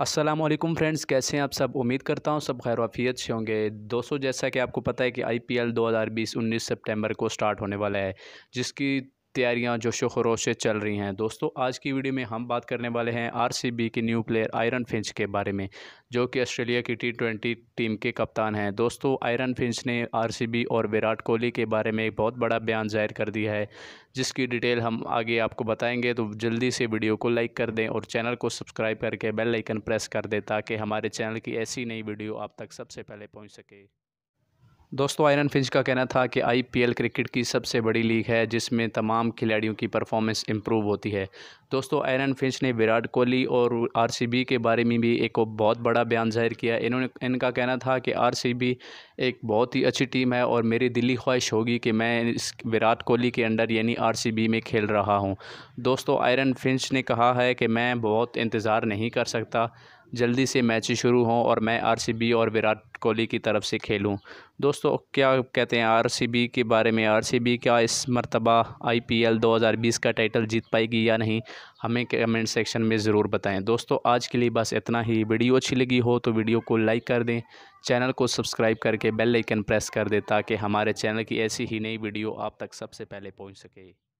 Aslam friends कैसे हैं आप सब उम्मीद करता हूं सब खैर वाफियत से होंगे दोस्तों जैसा कि आपको पता है कि आईपीएल 2020-19 सितंबर को स्टार्ट होने वाला है जिसकी तैयारियां जोशो खरोश से चल रही हैं दोस्तों आज की वीडियो में हम बात करने वाले हैं आरसीबी के न्यू प्लेयर आयरन फिंच के बारे में जो कि ऑस्ट्रेलिया की टी ट्वेंटी टीम के कप्तान हैं दोस्तों आयरन फिंच ने आरसीबी और विराट कोहली के बारे में एक बहुत बड़ा बयान जाहिर कर दिया है जिसकी डिटेल हम आगे आपको बताएंगे तो जल्दी से वीडियो को लाइक कर दें और चैनल को सब्सक्राइब करके बेल आइकन प्रेस कर दें ताकि हमारे चैनल की ऐसी नई वीडियो आप तक सबसे पहले पहुँच सके दोस्तों आयरन फिंच का कहना था कि आईपीएल क्रिकेट की सबसे बड़ी लीग है जिसमें तमाम खिलाड़ियों की परफॉर्मेंस इम्प्रूव होती है दोस्तों आयरन फिंच ने विराट कोहली और आरसीबी के बारे में भी एक बहुत बड़ा बयान जाहिर किया इन्होंने इनका कहना था कि आरसीबी एक बहुत ही अच्छी टीम है और मेरी दिली ख्वाहिश होगी कि मैं इस विराट कोहली के अंडर यानी आर में खेल रहा हूँ दोस्तों आयरन फिंच ने कहा है कि मैं बहुत इंतज़ार नहीं कर सकता जल्दी से मैच शुरू हों और मैं आरसीबी और विराट कोहली की तरफ से खेलूं दोस्तों क्या कहते हैं आरसीबी के बारे में आरसीबी क्या इस मरतबा आईपीएल 2020 का टाइटल जीत पाएगी या नहीं हमें कमेंट सेक्शन में ज़रूर बताएं दोस्तों आज के लिए बस इतना ही वीडियो अच्छी लगी हो तो वीडियो को लाइक कर दें चैनल को सब्सक्राइब करके बेल आइकन प्रेस कर दें ताकि हमारे चैनल की ऐसी ही नई वीडियो आप तक सबसे पहले पहुँच सके